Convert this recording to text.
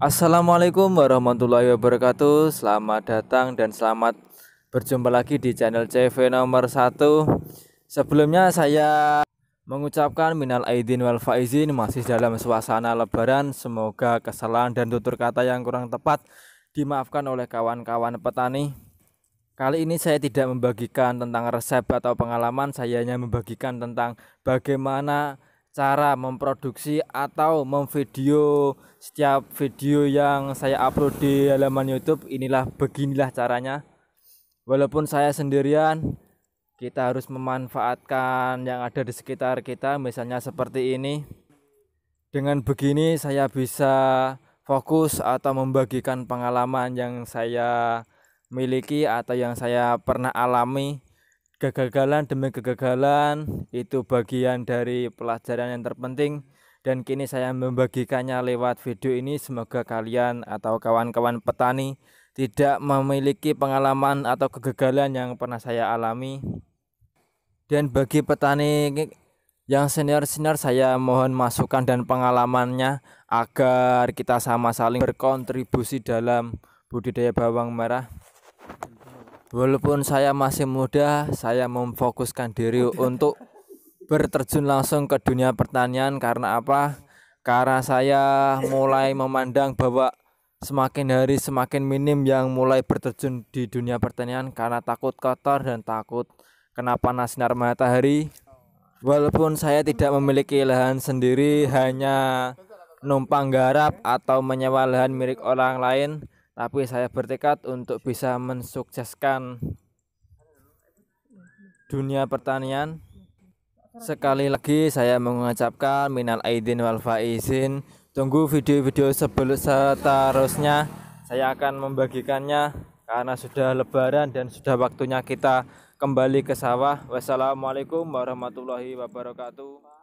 Assalamualaikum warahmatullahi wabarakatuh Selamat datang dan selamat berjumpa lagi di channel CV nomor 1 Sebelumnya saya mengucapkan minal aidin wal faizin Masih dalam suasana lebaran Semoga kesalahan dan tutur kata yang kurang tepat Dimaafkan oleh kawan-kawan petani Kali ini saya tidak membagikan tentang resep atau pengalaman Saya hanya membagikan tentang bagaimana cara memproduksi atau memvideo setiap video yang saya upload di halaman YouTube inilah beginilah caranya walaupun saya sendirian kita harus memanfaatkan yang ada di sekitar kita misalnya seperti ini dengan begini saya bisa fokus atau membagikan pengalaman yang saya miliki atau yang saya pernah alami Kegagalan demi kegagalan itu bagian dari pelajaran yang terpenting dan kini saya membagikannya lewat video ini semoga kalian atau kawan-kawan petani tidak memiliki pengalaman atau kegagalan yang pernah saya alami dan bagi petani yang senior-senior saya mohon masukan dan pengalamannya agar kita sama saling berkontribusi dalam budidaya bawang merah Walaupun saya masih muda, saya memfokuskan diri untuk berterjun langsung ke dunia pertanian karena apa? Karena saya mulai memandang bahwa semakin hari semakin minim yang mulai berterjun di dunia pertanian karena takut kotor dan takut kenapa sinar matahari. Walaupun saya tidak memiliki lahan sendiri, hanya numpang garap atau menyewa lahan milik orang lain, tapi saya bertekad untuk bisa mensukseskan dunia pertanian. Sekali lagi saya mengucapkan minal aidin wal faizin. Tunggu video-video sebelum seterusnya. Saya akan membagikannya karena sudah lebaran dan sudah waktunya kita kembali ke sawah. Wassalamualaikum warahmatullahi wabarakatuh.